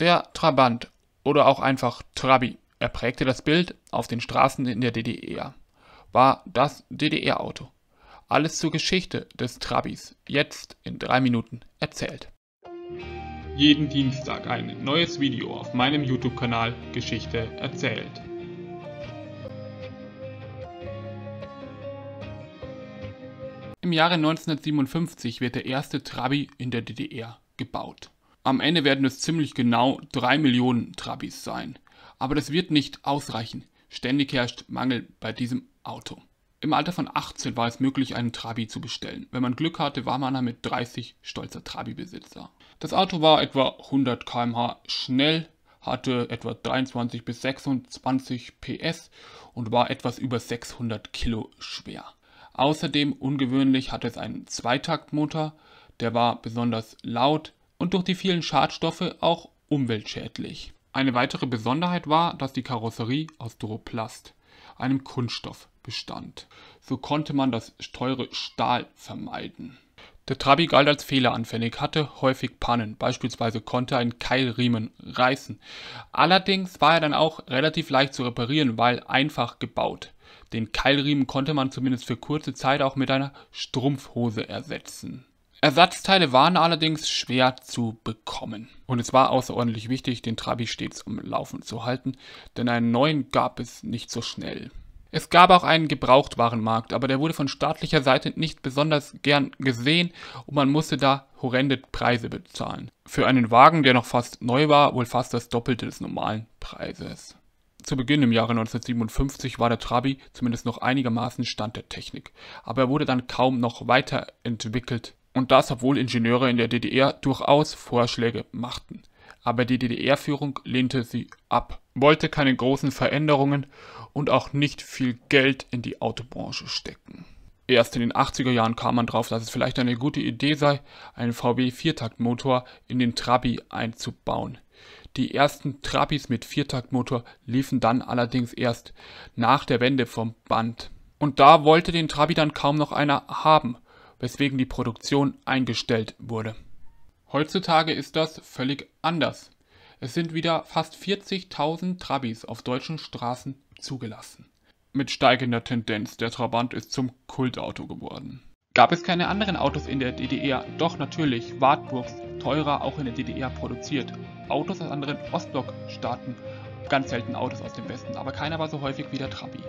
Der Trabant oder auch einfach Trabi erprägte das Bild auf den Straßen in der DDR, e war das DDR-Auto. E Alles zur Geschichte des Trabis, jetzt in drei Minuten erzählt. Jeden Dienstag ein neues Video auf meinem YouTube-Kanal Geschichte erzählt. Im Jahre 1957 wird der erste Trabi in der DDR e gebaut. Am Ende werden es ziemlich genau 3 Millionen Trabis sein. Aber das wird nicht ausreichen. Ständig herrscht Mangel bei diesem Auto. Im Alter von 18 war es möglich, einen Trabi zu bestellen. Wenn man Glück hatte, war man mit 30 stolzer Trabi-Besitzer. Das Auto war etwa 100 km/h schnell, hatte etwa 23 bis 26 PS und war etwas über 600 Kilo schwer. Außerdem ungewöhnlich hatte es einen Zweitaktmotor, der war besonders laut und durch die vielen Schadstoffe auch umweltschädlich. Eine weitere Besonderheit war, dass die Karosserie aus Duroplast, einem Kunststoff, bestand. So konnte man das teure Stahl vermeiden. Der Trabi galt als fehleranfällig, hatte häufig Pannen, beispielsweise konnte ein Keilriemen reißen. Allerdings war er dann auch relativ leicht zu reparieren, weil einfach gebaut. Den Keilriemen konnte man zumindest für kurze Zeit auch mit einer Strumpfhose ersetzen. Ersatzteile waren allerdings schwer zu bekommen. Und es war außerordentlich wichtig, den Trabi stets am Laufen zu halten, denn einen neuen gab es nicht so schnell. Es gab auch einen Gebrauchtwarenmarkt, aber der wurde von staatlicher Seite nicht besonders gern gesehen und man musste da horrende Preise bezahlen. Für einen Wagen, der noch fast neu war, wohl fast das Doppelte des normalen Preises. Zu Beginn im Jahre 1957 war der Trabi zumindest noch einigermaßen Stand der Technik, aber er wurde dann kaum noch weiterentwickelt und das, obwohl Ingenieure in der DDR durchaus Vorschläge machten. Aber die DDR-Führung lehnte sie ab, wollte keine großen Veränderungen und auch nicht viel Geld in die Autobranche stecken. Erst in den 80er Jahren kam man drauf, dass es vielleicht eine gute Idee sei, einen VW-Viertaktmotor in den Trabi einzubauen. Die ersten Trabis mit Viertaktmotor liefen dann allerdings erst nach der Wende vom Band. Und da wollte den Trabi dann kaum noch einer haben weswegen die Produktion eingestellt wurde. Heutzutage ist das völlig anders. Es sind wieder fast 40.000 Trabis auf deutschen Straßen zugelassen. Mit steigender Tendenz, der Trabant ist zum Kultauto geworden. Gab es keine anderen Autos in der DDR? Doch natürlich, Wartburgs, teurer auch in der DDR produziert. Autos aus anderen Ostblockstaaten, ganz selten Autos aus dem Westen, aber keiner war so häufig wie der Trabi.